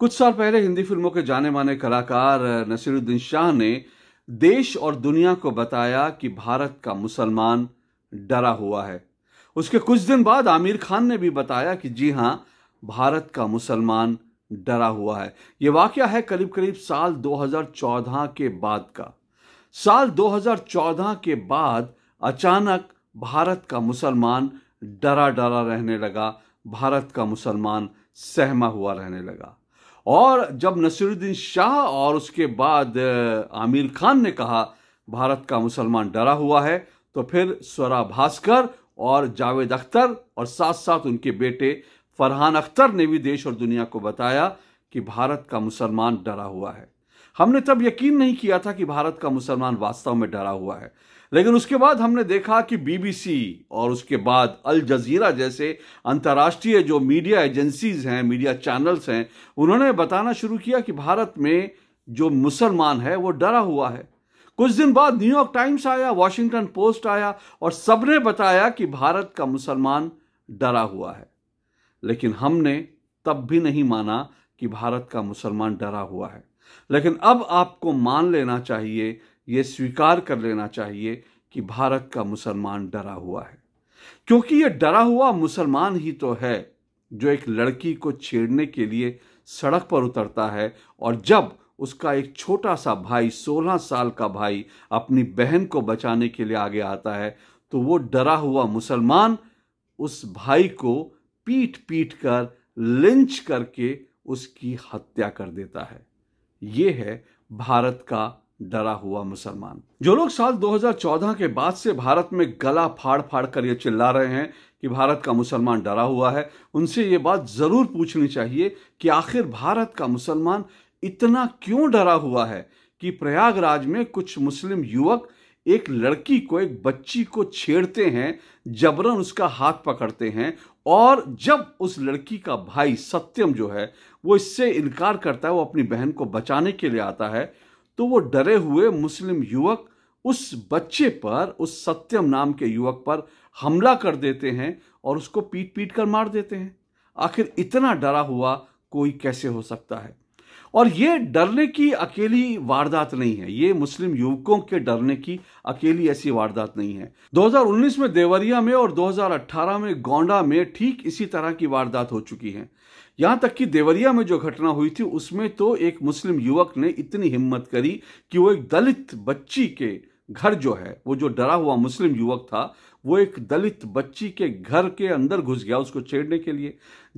कुछ साल पहले हिंदी फिल्मों के जाने माने कलाकार नसीरुद्दीन शाह ने देश और दुनिया को बताया कि भारत का मुसलमान डरा हुआ है उसके कुछ दिन बाद आमिर खान ने भी बताया कि जी हाँ भारत का मुसलमान डरा हुआ है ये वाक़ है करीब करीब साल 2014 के बाद का साल 2014 के बाद अचानक भारत का मुसलमान डरा डरा रहने लगा भारत का मुसलमान सहमा हुआ रहने लगा और जब नसीरुद्दीन शाह और उसके बाद आमिर खान ने कहा भारत का मुसलमान डरा हुआ है तो फिर स्वरा भास्कर और जावेद अख्तर और साथ साथ उनके बेटे फरहान अख्तर ने भी देश और दुनिया को बताया कि भारत का मुसलमान डरा हुआ है हमने तब यकीन नहीं किया था कि भारत का मुसलमान वास्तव में डरा हुआ है लेकिन उसके बाद हमने देखा कि बीबीसी और उसके बाद अल जजीरा जैसे अंतर्राष्ट्रीय जो मीडिया एजेंसीज हैं मीडिया चैनल्स हैं उन्होंने बताना शुरू किया कि भारत में जो मुसलमान है वो डरा हुआ है कुछ दिन बाद न्यूयॉर्क टाइम्स आया वॉशिंगटन पोस्ट आया और सबने बताया कि भारत का मुसलमान डरा हुआ है लेकिन हमने तब भी नहीं माना कि भारत का मुसलमान डरा हुआ है लेकिन अब आपको मान लेना चाहिए यह स्वीकार कर लेना चाहिए कि भारत का मुसलमान डरा हुआ है क्योंकि यह डरा हुआ मुसलमान ही तो है जो एक लड़की को छेड़ने के लिए सड़क पर उतरता है और जब उसका एक छोटा सा भाई 16 साल का भाई अपनी बहन को बचाने के लिए आगे आता है तो वो डरा हुआ मुसलमान उस भाई को पीट पीट कर लिंच करके उसकी हत्या कर देता है ये है भारत का डरा हुआ मुसलमान जो लोग साल 2014 के बाद से भारत में गला फाड़ फाड़ कर ये चिल्ला रहे हैं कि भारत का मुसलमान डरा हुआ है उनसे ये बात ज़रूर पूछनी चाहिए कि आखिर भारत का मुसलमान इतना क्यों डरा हुआ है कि प्रयागराज में कुछ मुस्लिम युवक एक लड़की को एक बच्ची को छेड़ते हैं जबरन उसका हाथ पकड़ते हैं और जब उस लड़की का भाई सत्यम जो है वो इससे इनकार करता है वो अपनी बहन को बचाने के लिए आता है तो वो डरे हुए मुस्लिम युवक उस बच्चे पर उस सत्यम नाम के युवक पर हमला कर देते हैं और उसको पीट पीट कर मार देते हैं आखिर इतना डरा हुआ कोई कैसे हो सकता है और ये डरने की अकेली वारदात नहीं है ये मुस्लिम युवकों के डरने की अकेली ऐसी वारदात नहीं है 2019 में देवरिया में और 2018 में गोंडा में ठीक इसी तरह की वारदात हो चुकी है यहाँ तक कि देवरिया में जो घटना हुई थी उसमें तो एक मुस्लिम युवक ने इतनी हिम्मत करी कि वो एक दलित बच्ची के घर जो है वो जो डरा हुआ मुस्लिम युवक था वो एक दलित बच्ची के घर के अंदर घुस गया उसको छेड़ने के लिए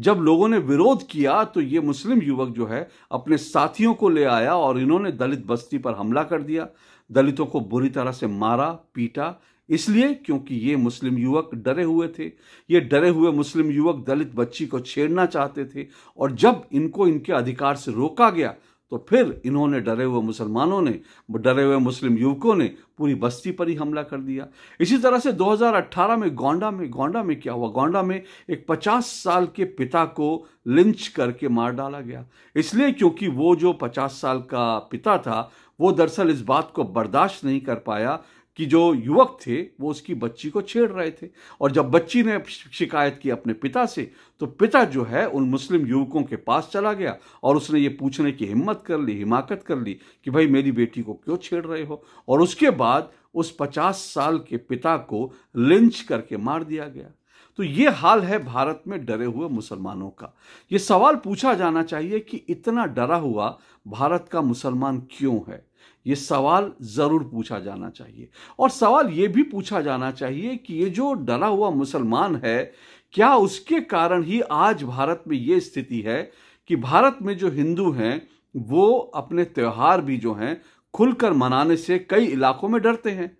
जब लोगों ने विरोध किया तो ये मुस्लिम युवक जो है अपने साथियों को ले आया और इन्होंने दलित बस्ती पर हमला कर दिया दलितों को बुरी तरह से मारा पीटा इसलिए क्योंकि ये मुस्लिम युवक डरे हुए थे ये डरे हुए मुस्लिम युवक दलित बच्ची को छेड़ना चाहते थे और जब इनको इनके अधिकार से रोका गया तो फिर इन्होंने डरे हुए मुसलमानों ने डरे हुए मुस्लिम युवकों ने पूरी बस्ती पर ही हमला कर दिया इसी तरह से 2018 में गोंडा में गोंडा में क्या हुआ गोंडा में एक 50 साल के पिता को लिंच करके मार डाला गया इसलिए क्योंकि वो जो 50 साल का पिता था वो दरअसल इस बात को बर्दाश्त नहीं कर पाया कि जो युवक थे वो उसकी बच्ची को छेड़ रहे थे और जब बच्ची ने शिकायत की अपने पिता से तो पिता जो है उन मुस्लिम युवकों के पास चला गया और उसने ये पूछने की हिम्मत कर ली हिमाकत कर ली कि भाई मेरी बेटी को क्यों छेड़ रहे हो और उसके बाद उस पचास साल के पिता को लिंच करके मार दिया गया तो ये हाल है भारत में डरे हुए मुसलमानों का ये सवाल पूछा जाना चाहिए कि इतना डरा हुआ भारत का मुसलमान क्यों है ये सवाल ज़रूर पूछा जाना चाहिए और सवाल ये भी पूछा जाना चाहिए कि ये जो डरा हुआ मुसलमान है क्या उसके कारण ही आज भारत में ये स्थिति है कि भारत में जो हिंदू हैं वो अपने त्यौहार भी जो हैं खुलकर मनाने से कई इलाकों में डरते हैं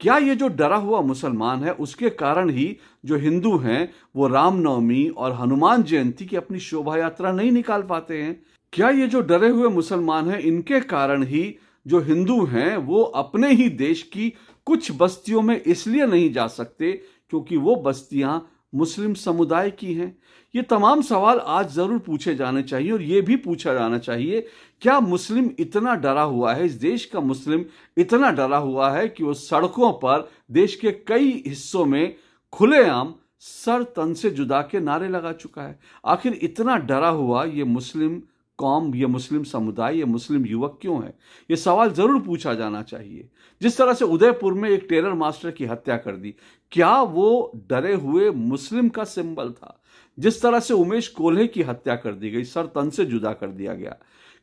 क्या ये जो डरा हुआ मुसलमान है उसके कारण ही जो हिंदू हैं वो रामनवमी और हनुमान जयंती की अपनी शोभा यात्रा नहीं निकाल पाते हैं क्या ये जो डरे हुए मुसलमान हैं इनके कारण ही जो हिंदू हैं वो अपने ही देश की कुछ बस्तियों में इसलिए नहीं जा सकते क्योंकि वो बस्तियां मुस्लिम समुदाय की हैं ये तमाम सवाल आज ज़रूर पूछे जाने चाहिए और ये भी पूछा जाना चाहिए क्या मुस्लिम इतना डरा हुआ है इस देश का मुस्लिम इतना डरा हुआ है कि वो सड़कों पर देश के कई हिस्सों में खुलेआम सर तन से जुदा के नारे लगा चुका है आखिर इतना डरा हुआ ये मुस्लिम कौम या मुस्लिम समुदाय या मुस्लिम युवक क्यों है ये सवाल ज़रूर पूछा जाना चाहिए जिस तरह से उदयपुर में एक टेलर मास्टर की हत्या कर दी क्या वो डरे हुए मुस्लिम का सिंबल था जिस तरह से उमेश कोल्हे की हत्या कर दी गई सर तन से जुदा कर दिया गया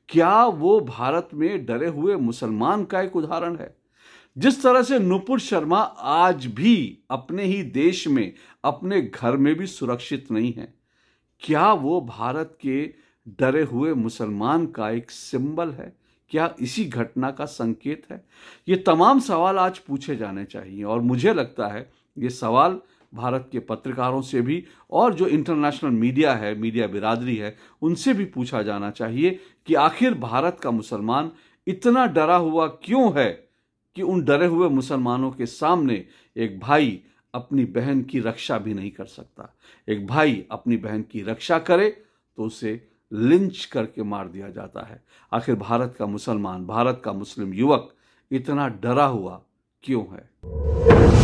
क्या वो भारत में डरे हुए मुसलमान का एक उदाहरण है जिस तरह से नुपुर शर्मा आज भी अपने ही देश में अपने घर में भी सुरक्षित नहीं है क्या वो भारत के डरे हुए मुसलमान का एक सिंबल है क्या इसी घटना का संकेत है ये तमाम सवाल आज पूछे जाने चाहिए और मुझे लगता है ये सवाल भारत के पत्रकारों से भी और जो इंटरनेशनल मीडिया है मीडिया बिरादरी है उनसे भी पूछा जाना चाहिए कि आखिर भारत का मुसलमान इतना डरा हुआ क्यों है कि उन डरे हुए मुसलमानों के सामने एक भाई अपनी बहन की रक्षा भी नहीं कर सकता एक भाई अपनी बहन की रक्षा करे तो उसे लिंच करके मार दिया जाता है आखिर भारत का मुसलमान भारत का मुस्लिम युवक इतना डरा हुआ क्यों है